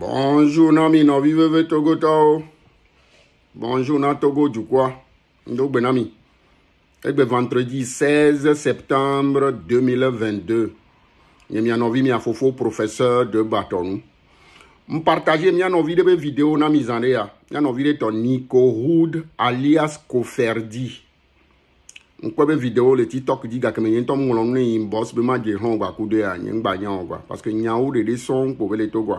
Bonjour Nami, non vive Togo Tao. Bonjour natogo Togo du quoi. Ndogbe Nami. Eh ben, vendredi 16 septembre 2022. Je bien fofo fofo, professeur de bâton. M'partager mien de vidéo na Nami vidéos de ton Nico Hood alias Koferdi. vidéo le tiktok dit ma ya parce que nyawo de de des kpo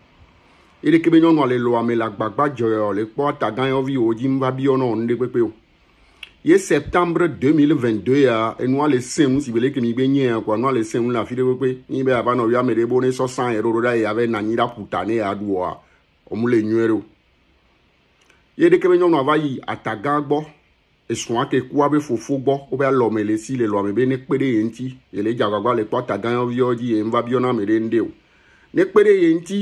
E de kemen yon wale lo ame lak bag bag jo yo, lèk po a tagan yon vi yo, jim vab yon an de kwepe yo. Ye septembre 2022 ya, en wale sem, si belè kemi benye an kwa, en wale sem la fi de kwepe, en wale apan wale yon mède bo, nè so san yon do da yave e nan nida pouta nè adwa, omou lè nwèro. Ye de kemen yon wale yi, a tagan bo, eswante kwa be fufu bo, wale lomelè si lè lo ame be, nek pwede yon ti, e lèk po a tagan yon vi yo, jim e vab yon an mède yon de yo. Nèk pwede yon ti...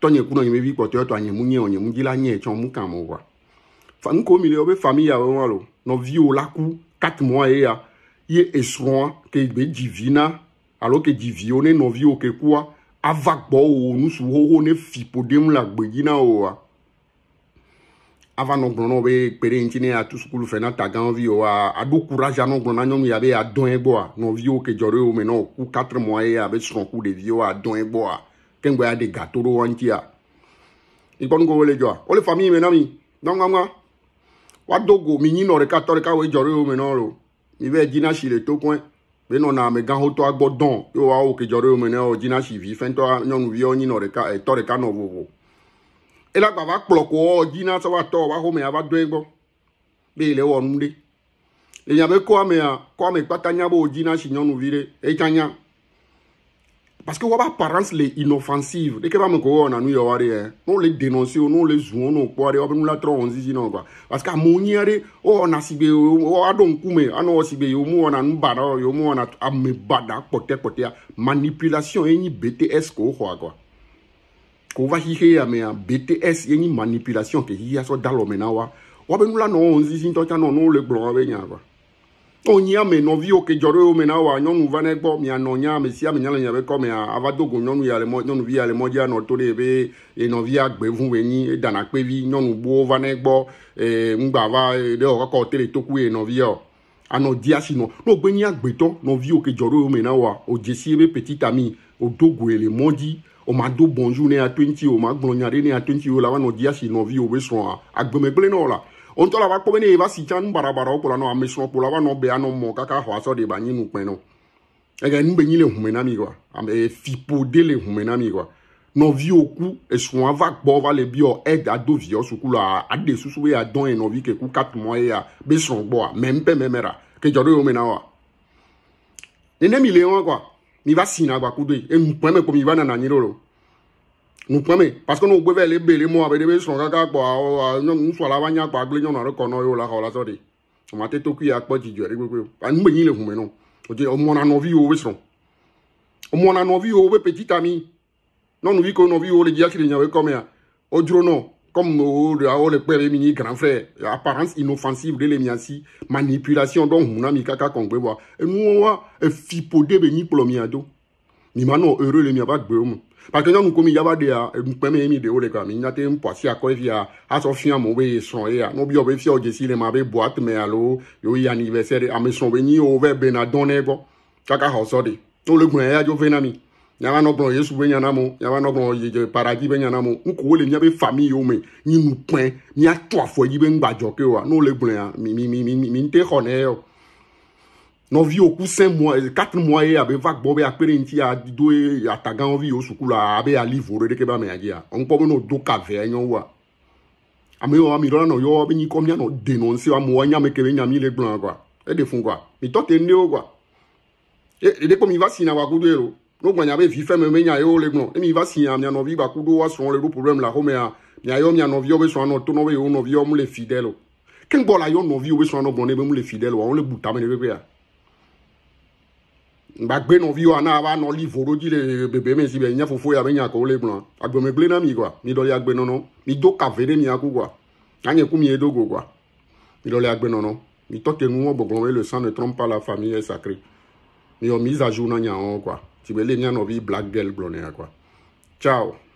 Tonye kou nan yeme vi kwa tewa, tonye mounye, mounye mounye, mounye la nye, chan mou kan mou wa. Fa nou komile yo be familya yo walo, novi yo lakou, kat mou a ye ya, ye eswan ke di vina, alo ke di vina, novi yo ke kou wa, avak bo ou, nou sou ou, ou ne fipo dem lakbe dina ou wa. Ava non kou nan yo be perentine ya, tou sou kou lufena tagan yo wala, adou kou raja non kou nan yo mi yabe ya donye bo wa, nonvi yo ke jore yo menon, ou kou kat mou a ye ya, abe son kou de vina yo wala, donye bo wa. kengbe ya de gatoro wantia ikon go wele joa ole famille me nami nonga nga wa dogo mi nyino re ka tore ka we jore o me no ro mi be jina shile to kwen be no na me gan ho to agbodon yo wa o ke jore o me no jina shi vi fen to nyonu vi o nyino re ka e tore ka no vovo ela baba kploko o jina so wa to wa ho me aba do egbo be le wo nule èèyàn bẹ kó àmì à kó àmì pátá nyábò jìnnà sí nyɔnuvi rẹ èyí e ká parce que wa b'apparence le inoffensive ne ke b'a mɛ ko wɔna nu yɔwɔ de yɛ n'o le dénonce o n'o le zun o n'o kpɔ de wa bɛ nu la trɔ wɔn zizi nɔ kuwa parce que oh, a mɔ nyi de o wɔna sigbe o a dɔn nkume oh, a n'o sigbe o mu wɔna nu ba la o mu wɔna a mɛ ba da kpɔtɛ kpɔtɛ ya manipulation ye nyi bts k'o xɔ kuwa k'o va hihe ya mɛ a bts ye nyi manipulation ke hihe sɔ da lɔ mɛ na wa wa bɛ nu la nɔ wɔn zizi tɔ tsa nɔ n'o le gblɔ wa bɛ nya kuwa. to nyia me nɔviwo ke dzɔ ɖe wo me na woa nyɔnu va ne gbɔ mianɔ nya me sia me nya le nya be kɔme ava do go nyɔnu ya le mɔ nyɔnuvi ya le mɔ dzi anɔ to ɖe be enɔvia gbevu be nyi edana kpevi nyɔnu buwo va ne gbɔ ee ŋugba va ɖe wò kɔkɔ te le toku ye nɔvia o anɔ di asi nɔ ne ogbe nyi agbetɔ nɔviwo ke dzɔ ɖe wo me na woa o dzesi be petit ami o do goe le mɔ dzi o ma do bonjour ne ya to eŋti o ma gblɔ nya ɖe ne ya to eŋti o la va nɔ di asi nɔviwo be srɔ̃a On to non, la va kwenye eva si chan nou barabara ou pou la nou ameslon pou la va nou be anon mou kaka kwa sa de banyen nou kwenon. E gen nou bwenye le humenami kwa. Ambe e fipode le humenami kwa. Nou vyo kou eskou an vak bo wale biyo ed adou vyo sou kou la adesou sou we adon en nou vyo ke kou kat mou e ya beson bo a. Menpe menmera. Ke jodo yon menawa. E ne mi le an kwa. Ni va sinan kwa kou doi. E mpweme kou mi vwa nananyero lo. Nous parce que nous pouvons les belles bele avec a sont à la nous nous sommes à la nous sommes à la nous la à la à de ɔmɔ On sommes à la nous sommes à la nous le à la de sommes à On a nous sommes à nous le dziasi le nya à la nous sommes comme le père la grand frère apparence inoffensive de sommes à manipulation dont nous sommes à kaka nous, sommes à la de nous pour le la mima nɔ ere le miaba gbewo mu parce que nyɔnu komi yaba ɖea nukpɛmɛ mi ɖewo le gami nyate ŋpɔ asi akɔ efia asɔ fia amewo be srɔ̃ ye a n'obi yɔ be fia wo dzesi le ma be boa tɛmɛ alo yewo yi anniversaire ame srɔ̃ be nyi wo vɛ bena dɔn ne gbɔ kaka xɔsɔ de n'ole gblɔ ya dzo ve na mi nyaba nɔ gblɔ yesu be nyana mo nyaba nɔ gblɔ yedze paradis be nyana mo ŋkuwo le miabe fami yiwo me nyi nukpɛ miatɔ afɔ yi be ŋgbadzɔ ke o a n'ole gblɔ ya mi mi mi mi mi ŋte xɔ ne yɔ nɔvi wo ku cinq mois euh, quatre mois ye abe ah, oh, ah, oh, va gbɔ be akpere ŋuti ado ye atagãwovi yewo suku la abe ali vo ɖe ɖeke be amea dzia ŋkpɔ be ne wodo ka vea nyɔ woa ame yiwo ami ɖɔla nɔ yɔ be nyi kɔ mianɔ denɔ ŋusi amewo nyame ke be nyami le gblɔna kɔa eɖe fun kɔa mitɔ te ŋɖewo kɔa e ɖe kpɔ mi va sina wa kudo ye lo no gbanya be vi fɛn me menya yewo le gblɔ ne mi va sina mia nɔvi ba kudo wa srɔ̃ le ɖo problème la xɔmea miayɔ mia nɔviwo be srɔ̃ anɔ to nɔ be yewo nɔviwo mu le fi ɖe lo ke ŋgbɔ la yɔ nɔviwo be srɔ̃ anɔ gblɔ ne be mu le fi ɖe lo wɔn le bu tame ne pepea gbagbe nɔviwo ana ava nɔ li vo le bebe me si be nye fofo ya be nya ko le gblɔa agbeme gble na mi kua mi dɔ agbenɔnɔ mi do kave ɖe miaku kua anye ku mi edo e go kua mi dɔ e le agbenɔnɔ mi tɔ ke nuwɔ gbɔgblɔm ele san ne trompe la famille est sacré mi yɔ mi zazu na nyawɔ kua si be le mia black girl gblɔ nea kua ciao.